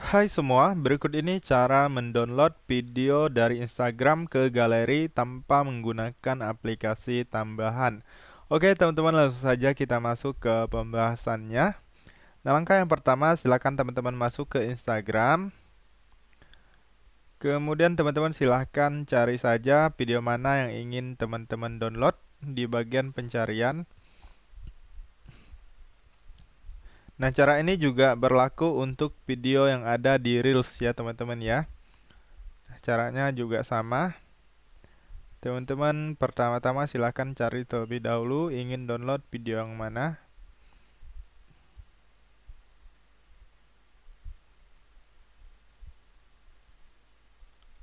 Hai semua, berikut ini cara mendownload video dari Instagram ke galeri tanpa menggunakan aplikasi tambahan. Oke teman-teman langsung saja kita masuk ke pembahasannya. Nah langkah yang pertama silahkan teman-teman masuk ke Instagram. Kemudian teman-teman silahkan cari saja video mana yang ingin teman-teman download di bagian pencarian. Nah, cara ini juga berlaku untuk video yang ada di Reels ya, teman-teman ya. Nah, caranya juga sama. Teman-teman, pertama-tama silahkan cari terlebih dahulu ingin download video yang mana.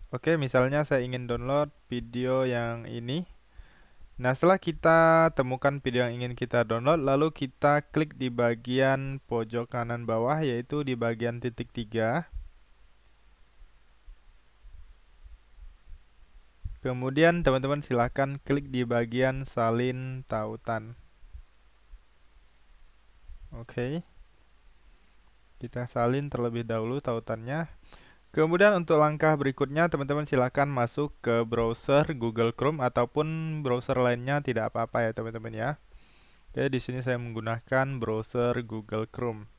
Oke, misalnya saya ingin download video yang ini. Nah, setelah kita temukan video yang ingin kita download, lalu kita klik di bagian pojok kanan bawah, yaitu di bagian titik tiga. Kemudian teman-teman silahkan klik di bagian salin tautan. Oke. Okay. Kita salin terlebih dahulu tautannya. Kemudian untuk langkah berikutnya teman-teman silahkan masuk ke browser Google Chrome ataupun browser lainnya tidak apa-apa ya teman-teman ya. Oke, di sini saya menggunakan browser Google Chrome.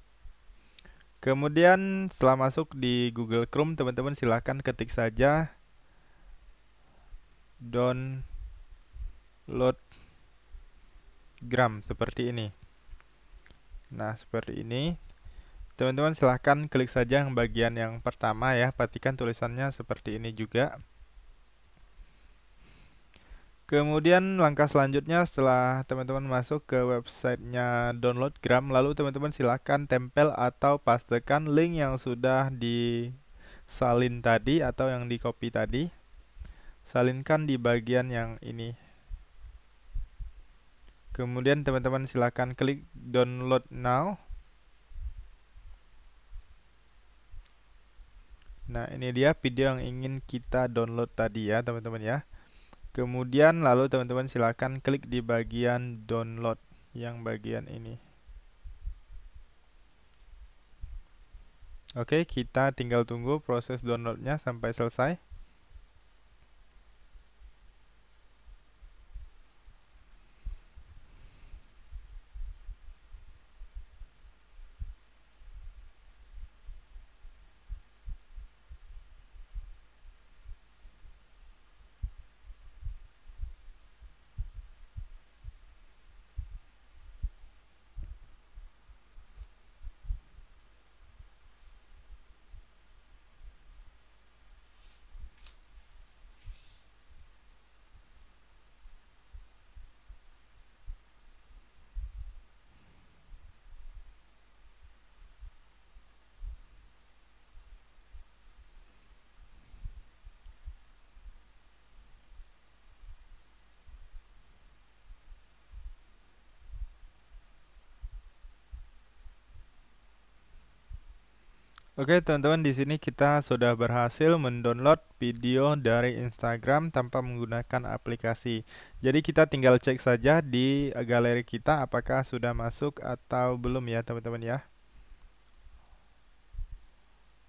Kemudian setelah masuk di Google Chrome, teman-teman silahkan ketik saja download gram seperti ini. Nah, seperti ini. Teman-teman silahkan klik saja yang bagian yang pertama ya, perhatikan tulisannya seperti ini juga. Kemudian langkah selanjutnya setelah teman-teman masuk ke websitenya download gram lalu teman-teman silahkan tempel atau pastekan link yang sudah disalin tadi atau yang di copy tadi. Salinkan di bagian yang ini. Kemudian teman-teman silahkan klik download now. Nah, ini dia video yang ingin kita download tadi ya, teman-teman ya. Kemudian lalu teman-teman silakan klik di bagian download yang bagian ini. Oke, kita tinggal tunggu proses downloadnya sampai selesai. Oke teman-teman di sini kita sudah berhasil mendownload video dari Instagram tanpa menggunakan aplikasi. Jadi kita tinggal cek saja di galeri kita apakah sudah masuk atau belum ya teman-teman ya.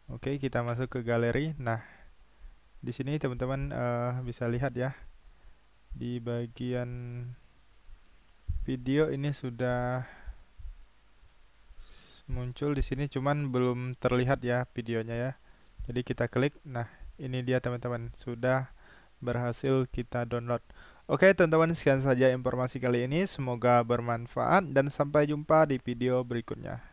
Oke kita masuk ke galeri. Nah di sini teman-teman uh, bisa lihat ya di bagian video ini sudah muncul di sini cuman belum terlihat ya videonya ya jadi kita klik nah ini dia teman-teman sudah berhasil kita download Oke teman-teman sekian saja informasi kali ini semoga bermanfaat dan sampai jumpa di video berikutnya